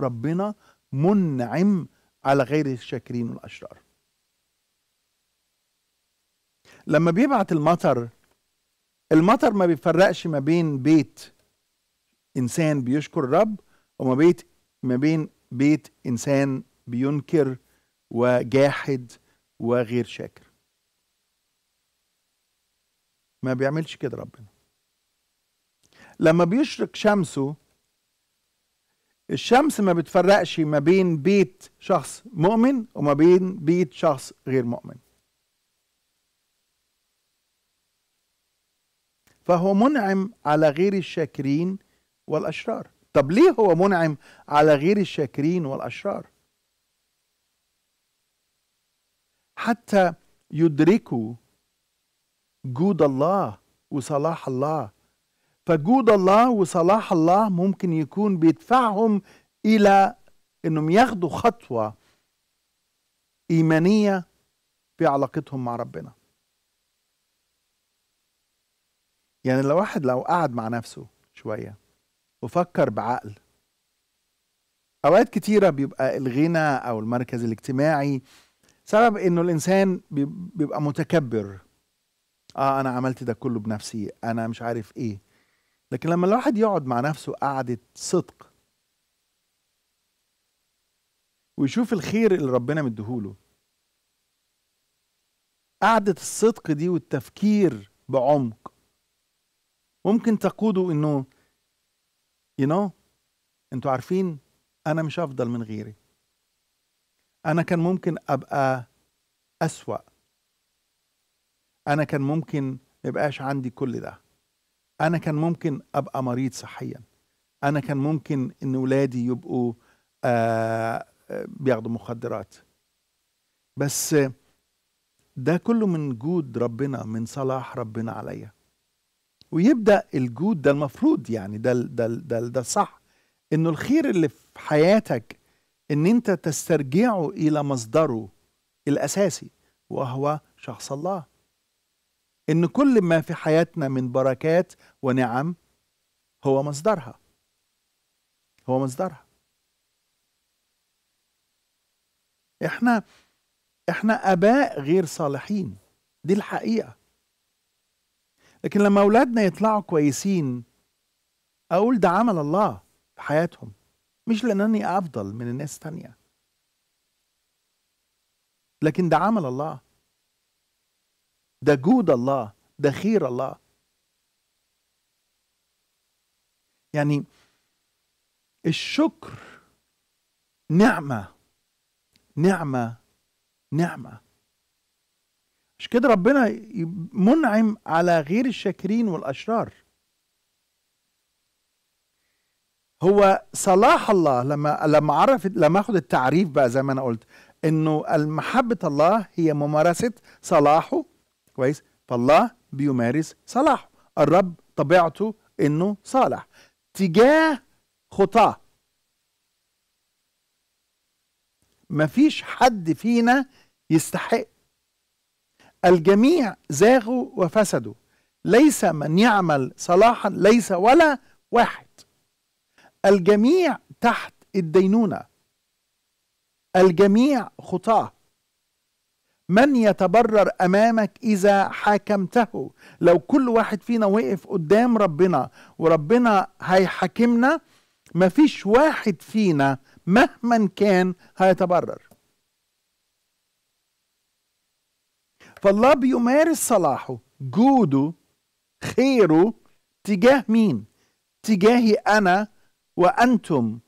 ربنا منعم على غير الشاكرين والأشرار لما بيبعت المطر المطر ما بيفرقش ما بين بيت إنسان بيشكر الرب وما بيت ما بين بيت إنسان بينكر وجاحد وغير شاكر ما بيعملش كده ربنا لما بيشرق شمسه الشمس ما بتفرقش ما بين بيت شخص مؤمن وما بين بيت شخص غير مؤمن فهو منعم على غير الشاكرين والأشرار طب ليه هو منعم على غير الشاكرين والأشرار حتى يدركوا جود الله وصلاح الله فجود الله وصلاح الله ممكن يكون بيدفعهم الى انهم ياخدوا خطوه ايمانيه في علاقتهم مع ربنا يعني لو واحد لو قعد مع نفسه شويه وفكر بعقل اوقات كتيره بيبقى الغنى او المركز الاجتماعي سبب انه الانسان بيبقى متكبر اه انا عملت ده كله بنفسي انا مش عارف ايه لكن لما الواحد يقعد مع نفسه قعدة صدق ويشوف الخير اللي ربنا مديهوله قعدة الصدق دي والتفكير بعمق ممكن تقوده انه you know انتوا عارفين انا مش افضل من غيري انا كان ممكن ابقى اسوأ انا كان ممكن ميبقاش عندي كل ده انا كان ممكن ابقى مريض صحيا انا كان ممكن ان ولادي يبقوا آه بياخدوا مخدرات بس ده كله من جود ربنا من صلاح ربنا عليا ويبدا الجود ده المفروض يعني ده ده ده, ده صح انه الخير اللي في حياتك ان انت تسترجعه الى مصدره الاساسي وهو شخص الله ان كل ما في حياتنا من بركات ونعم هو مصدرها هو مصدرها احنا احنا اباء غير صالحين دي الحقيقه لكن لما اولادنا يطلعوا كويسين اقول ده عمل الله في حياتهم مش لانني افضل من الناس تانية لكن ده عمل الله ده جود الله ده خير الله يعني الشكر نعمة نعمة نعمة مش كده ربنا منعم على غير الشاكرين والأشرار هو صلاح الله لما لما عرف لما اخد التعريف بقى زي ما انا قلت انه محبه الله هي ممارسه صلاحه كويس فالله بيمارس صلاحه الرب طبيعته انه صالح تجاه خطاه مفيش حد فينا يستحق الجميع زاغوا وفسدوا ليس من يعمل صلاحا ليس ولا واحد الجميع تحت الدينونة الجميع خطاة من يتبرر امامك اذا حاكمته لو كل واحد فينا وقف قدام ربنا وربنا هيحاكمنا مفيش واحد فينا مهما كان هيتبرر فالله بيمارس صلاحه جوده خيره تجاه مين تجاهي انا وانتم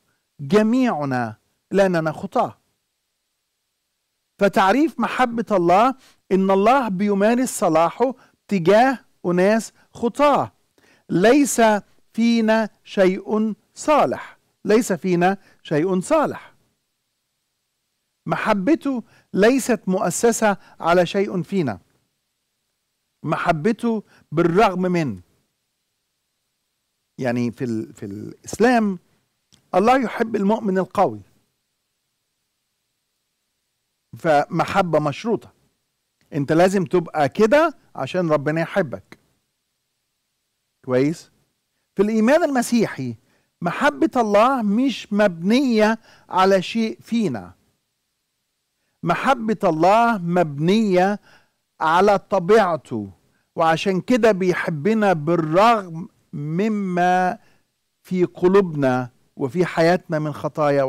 جميعنا لاننا خطاه فتعريف محبة الله إن الله بيمارس صلاحه تجاه أناس خطاة ليس فينا شيء صالح ليس فينا شيء صالح محبته ليست مؤسسة على شيء فينا محبته بالرغم من يعني في, في الإسلام الله يحب المؤمن القوي فمحبة مشروطة انت لازم تبقى كده عشان ربنا يحبك كويس في الإيمان المسيحي محبة الله مش مبنية على شيء فينا محبة الله مبنية على طبيعته وعشان كده بيحبنا بالرغم مما في قلوبنا وفي حياتنا من خطايا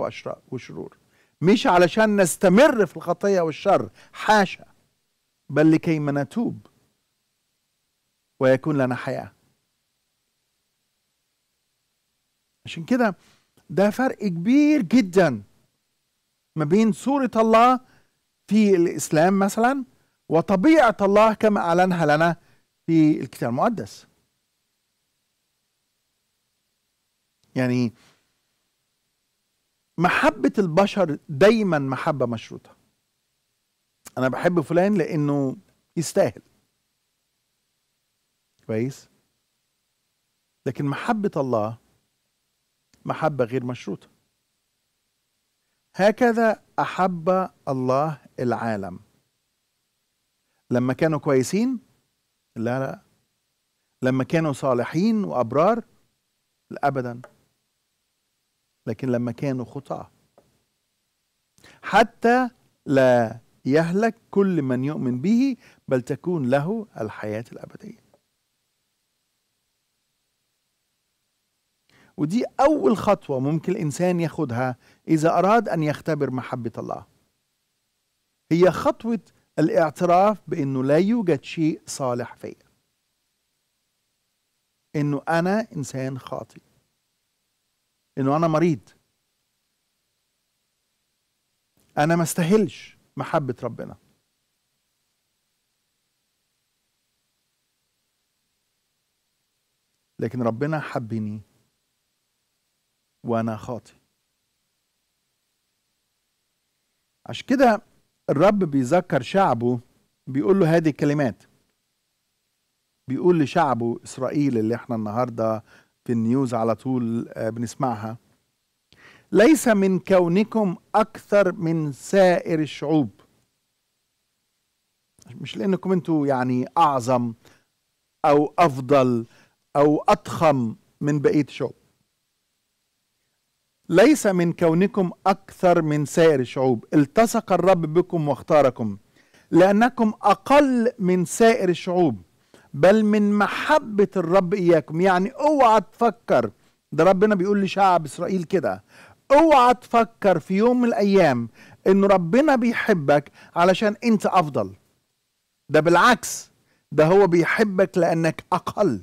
وشرور مش علشان نستمر في الخطية والشر حاشا بل لكيما نتوب ويكون لنا حياة عشان كده ده فرق كبير جدا ما بين صورة الله في الإسلام مثلا وطبيعة الله كما أعلنها لنا في الكتاب المقدس يعني محبة البشر دايما محبة مشروطة أنا بحب فلان لأنه يستاهل كويس لكن محبة الله محبة غير مشروطة هكذا أحب الله العالم لما كانوا كويسين لا لا لما كانوا صالحين وأبرار لا أبدا لكن لما كانوا خطاة حتى لا يهلك كل من يؤمن به بل تكون له الحياة الأبدية ودي أول خطوة ممكن الإنسان ياخدها إذا أراد أن يختبر محبة الله هي خطوة الاعتراف بأنه لا يوجد شيء صالح فيه أنه أنا إنسان خاطئ انه انا مريض انا ما استاهلش محبه ربنا لكن ربنا حبني وانا خاطي عشان كده الرب بيذكر شعبه بيقول له هذه الكلمات بيقول لشعبه اسرائيل اللي احنا النهارده في النيوز على طول آه، بنسمعها ليس من كونكم اكثر من سائر الشعوب مش لانكم انتوا يعني اعظم او افضل او اضخم من بقيه الشعوب ليس من كونكم اكثر من سائر الشعوب التصق الرب بكم واختاركم لانكم اقل من سائر الشعوب بل من محبة الرب إياكم يعني اوعى تفكر ده ربنا بيقول لشعب إسرائيل كده اوعى تفكر في يوم من الأيام إن ربنا بيحبك علشان أنت أفضل ده بالعكس ده هو بيحبك لأنك أقل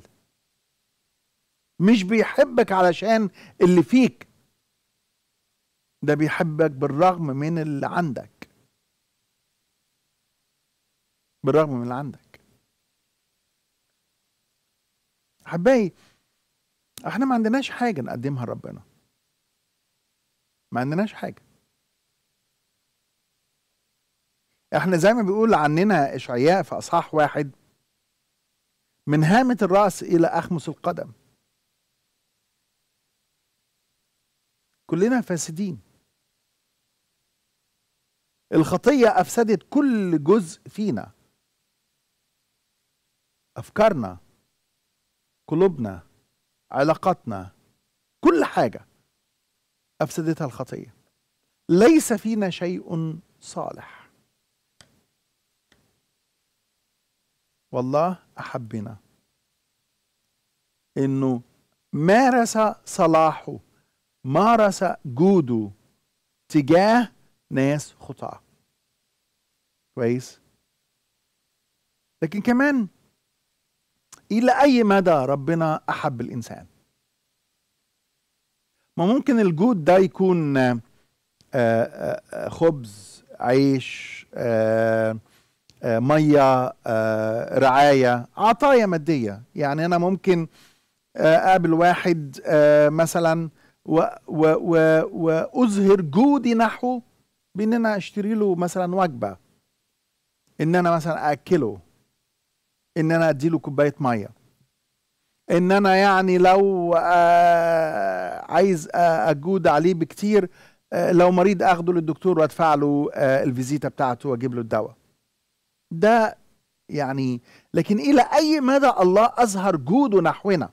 مش بيحبك علشان اللي فيك ده بيحبك بالرغم من اللي عندك بالرغم من اللي عندك احبائي احنا ما عندناش حاجه نقدمها لربنا ما عندناش حاجه احنا زي ما بيقول عننا اشعياء في اصحاح واحد من هامة الرأس إلى أخمس القدم كلنا فاسدين الخطية أفسدت كل جزء فينا أفكارنا قلوبنا علاقاتنا كل حاجه افسدتها الخطيه ليس فينا شيء صالح والله احبنا انه مارس صلاحه مارس جوده تجاه ناس خطاه كويس لكن كمان إلى أي مدى ربنا أحب الإنسان ما ممكن الجود ده يكون آه، آه، آه، خبز عيش مية رعاية عطايا مادية يعني أنا ممكن أقابل واحد مثلا وأظهر جودي نحوه بإن أنا أشتري له مثلا وجبة إن أنا مثلا أأكله ان انا اديله كوبايه ميه ان انا يعني لو آه عايز آه اجود عليه بكتير آه لو مريض اخده للدكتور وادفع له آه، الفيزيتا بتاعته واجيب له الدواء ده يعني لكن الى اي مدى الله اظهر جوده نحونا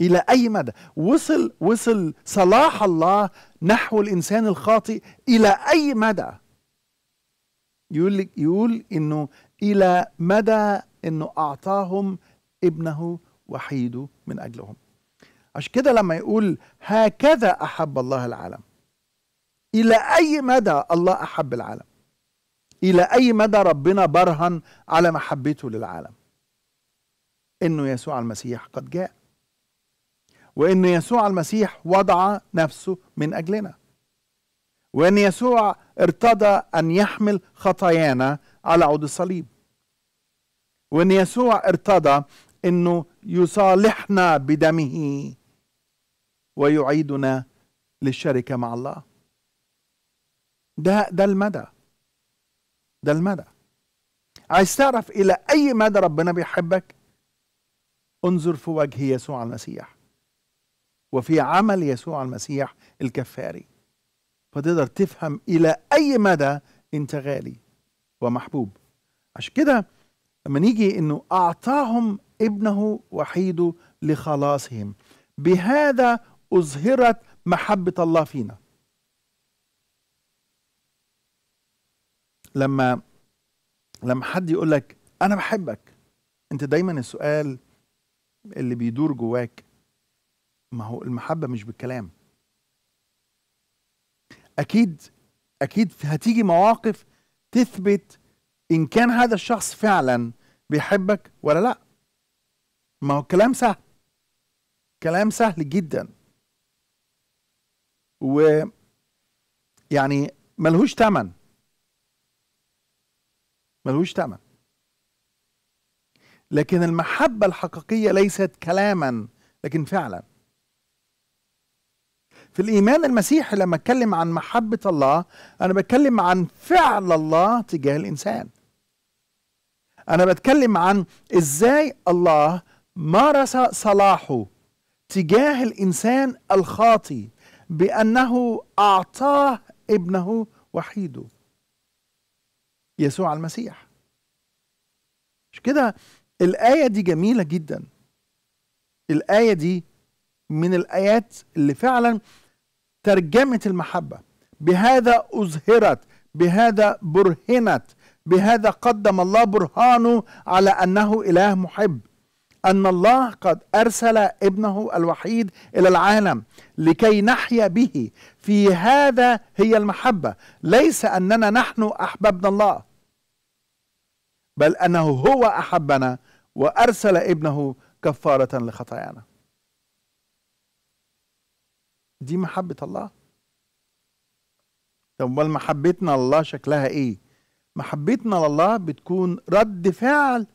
الى اي مدى وصل وصل صلاح الله نحو الانسان الخاطئ الى اي مدى يقول يقول انه الى مدى انه اعطاهم ابنه وحيده من اجلهم عشان كده لما يقول هكذا احب الله العالم الى اي مدى الله احب العالم الى اي مدى ربنا برهن على محبته للعالم انه يسوع المسيح قد جاء وان يسوع المسيح وضع نفسه من اجلنا وان يسوع ارتضى ان يحمل خطايانا على عود الصليب وان يسوع ارتضى انه يصالحنا بدمه ويعيدنا للشركه مع الله ده ده المدى ده المدى عايز تعرف الى اي مدى ربنا بيحبك انظر في وجه يسوع المسيح وفي عمل يسوع المسيح الكفاري فتقدر تفهم الى اي مدى انت غالي ومحبوب عشان كده لما نيجي انه اعطاهم ابنه وحيده لخلاصهم بهذا اظهرت محبه الله فينا لما لما حد يقول لك انا بحبك انت دايما السؤال اللي بيدور جواك ما هو المحبه مش بالكلام اكيد اكيد هتيجي مواقف تثبت ان كان هذا الشخص فعلا بيحبك ولا لا ما هو كلام سهل كلام سهل جدا و يعني ملهوش تمن ملهوش تمن لكن المحبة الحقيقية ليست كلاما لكن فعلا في الايمان المسيحي لما اتكلم عن محبه الله انا بتكلم عن فعل الله تجاه الانسان انا بتكلم عن ازاي الله مارس صلاحه تجاه الانسان الخاطي بانه اعطاه ابنه وحيده يسوع المسيح مش كده الايه دي جميله جدا الايه دي من الايات اللي فعلا ترجمة المحبة بهذا اظهرت بهذا برهنت بهذا قدم الله برهانه على أنه إله محب أن الله قد أرسل ابنه الوحيد إلى العالم لكي نحيا به في هذا هي المحبة ليس أننا نحن أحببنا الله بل أنه هو أحبنا وأرسل ابنه كفارة لخطايانا دي محبة الله طب امال محبتنا لله شكلها ايه محبتنا لله بتكون رد فعل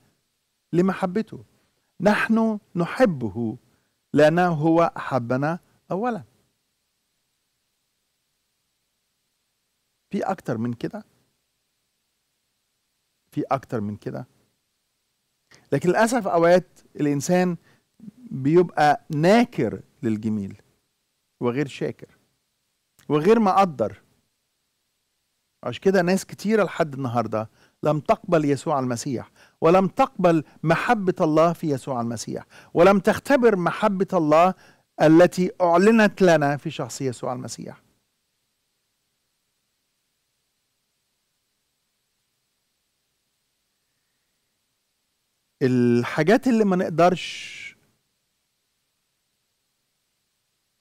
لمحبته نحن نحبه لأنه هو أحبنا أولا في أكتر من كده في أكتر من كده لكن للأسف أوقات الإنسان بيبقى ناكر للجميل وغير شاكر وغير مقدر عشان كده ناس كتيرة لحد النهاردة لم تقبل يسوع المسيح ولم تقبل محبة الله في يسوع المسيح ولم تختبر محبة الله التي أعلنت لنا في شخص يسوع المسيح الحاجات اللي ما نقدرش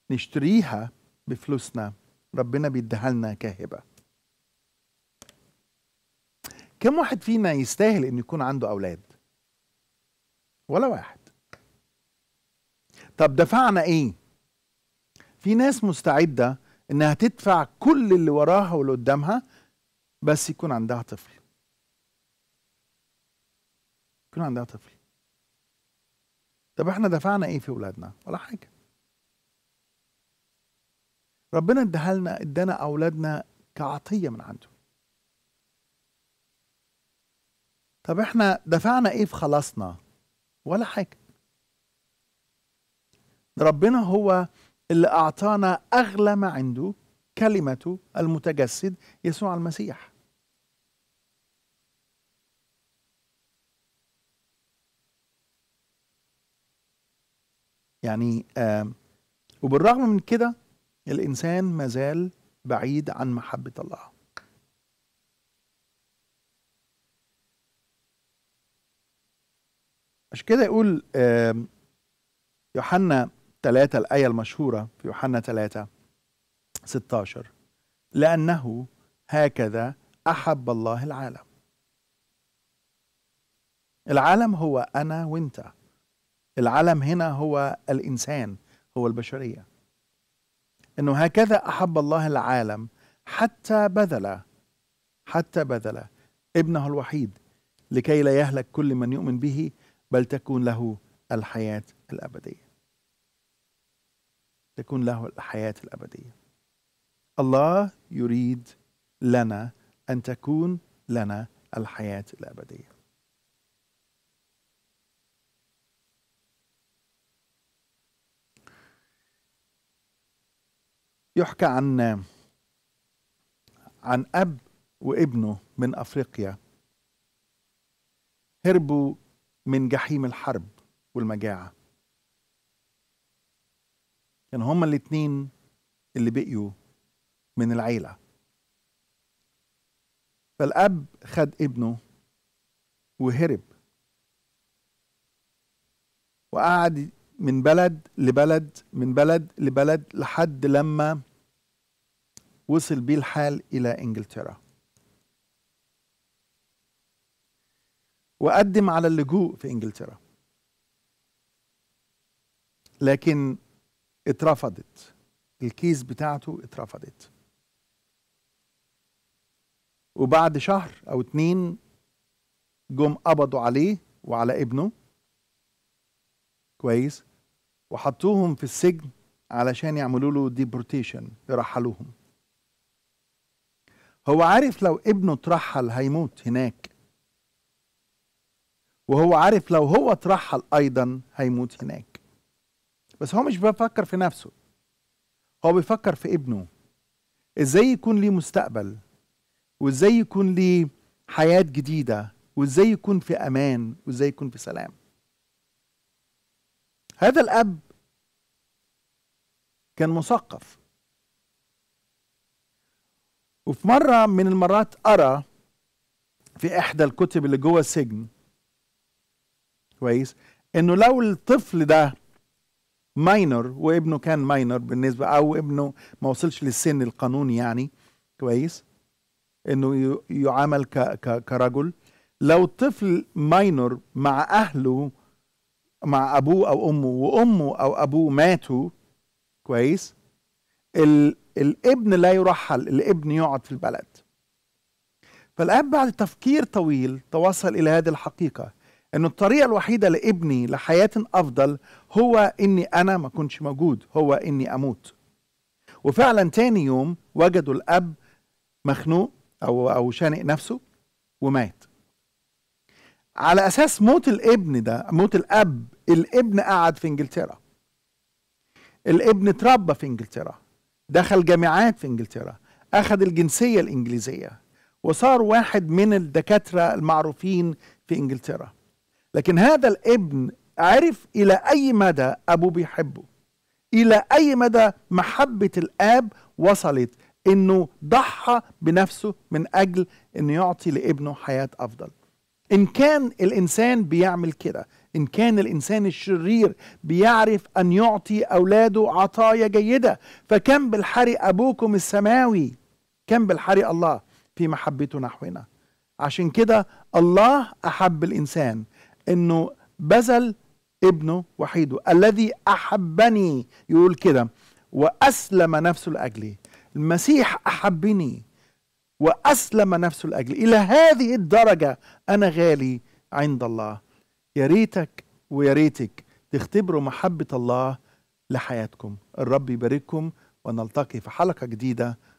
نشتريها بفلوسنا ربنا بيديها لنا كهبه كم واحد فينا يستاهل ان يكون عنده اولاد ولا واحد طب دفعنا ايه في ناس مستعده انها تدفع كل اللي وراها واللي قدامها بس يكون عندها طفل يكون عندها طفل طب احنا دفعنا ايه في اولادنا ولا حاجه ربنا اداها لنا ادانا اولادنا كعطيه من عنده طب احنا دفعنا ايه في خلاصنا ولا حاجه ربنا هو اللي اعطانا اغلى ما عنده كلمته المتجسد يسوع المسيح يعني آه وبالرغم من كده الإنسان مازال بعيد عن محبة الله عشان كده يقول يوحنا ثلاثة الآية المشهورة في يوحنا ثلاثة 16 لأنه هكذا أحب الله العالم العالم هو أنا وأنت العالم هنا هو الإنسان هو البشرية انه هكذا احب الله العالم حتى بذل حتى بذل ابنه الوحيد لكي لا يهلك كل من يؤمن به بل تكون له الحياه الابديه تكون له الحياه الابديه الله يريد لنا ان تكون لنا الحياه الابديه يحكى عن عن أب وابنه من أفريقيا هربوا من جحيم الحرب والمجاعة كان يعني هما الاتنين اللي بقيوا من العيلة فالأب خد ابنه وهرب وقعد من بلد لبلد من بلد لبلد لحد لما وصل بيه الحال إلى إنجلترا وقدم على اللجوء في إنجلترا لكن اترفضت الكيس بتاعته اترفضت وبعد شهر أو اتنين جم قبضوا عليه وعلى ابنه كويس وحطوهم في السجن علشان يعملوا له ديبورتيشن يرحلوهم هو عارف لو ابنه اترحل هيموت هناك وهو عارف لو هو اترحل ايضا هيموت هناك بس هو مش بيفكر في نفسه هو بيفكر في ابنه ازاي يكون ليه مستقبل وازاي يكون ليه حياه جديده وازاي يكون في امان وازاي يكون في سلام هذا الاب كان مثقف وفي مرة من المرات أرى في إحدى الكتب اللي جوه السجن كويس إنه لو الطفل ده ماينر وابنه كان ماينر بالنسبة أو ابنه ما وصلش للسن القانوني يعني كويس إنه يعامل ك ك كرجل لو الطفل ماينر مع أهله مع أبوه أو أمه وأمه أو أبوه ماتوا كويس الابن لا يرحل الابن يقعد في البلد فالاب بعد تفكير طويل توصل الى هذه الحقيقه أن الطريقة الوحيدة لابني لحياة أفضل هو إني أنا ما كنتش موجود هو إني أموت وفعلا تاني يوم وجدوا الأب مخنوق أو, أو شانق نفسه ومات على أساس موت الابن ده موت الأب الابن قعد في إنجلترا الابن اتربى في إنجلترا دخل جامعات في انجلترا اخذ الجنسيه الانجليزيه وصار واحد من الدكاتره المعروفين في انجلترا لكن هذا الابن عرف الى اي مدى ابوه بيحبه الى اي مدى محبه الاب وصلت انه ضحى بنفسه من اجل انه يعطي لابنه حياه افضل ان كان الانسان بيعمل كده إن كان الإنسان الشرير بيعرف أن يعطي أولاده عطايا جيدة فكم بالحري أبوكم السماوي كم بالحري الله في محبته نحونا عشان كده الله أحب الإنسان إنه بذل ابنه وحيده الذي أحبني يقول كده وأسلم نفسه لأجلي المسيح أحبني وأسلم نفسه لأجلي إلى هذه الدرجة أنا غالي عند الله يا ريتك ويا ريتك تختبروا محبة الله لحياتكم الرب يبارككم ونلتقي في حلقة جديدة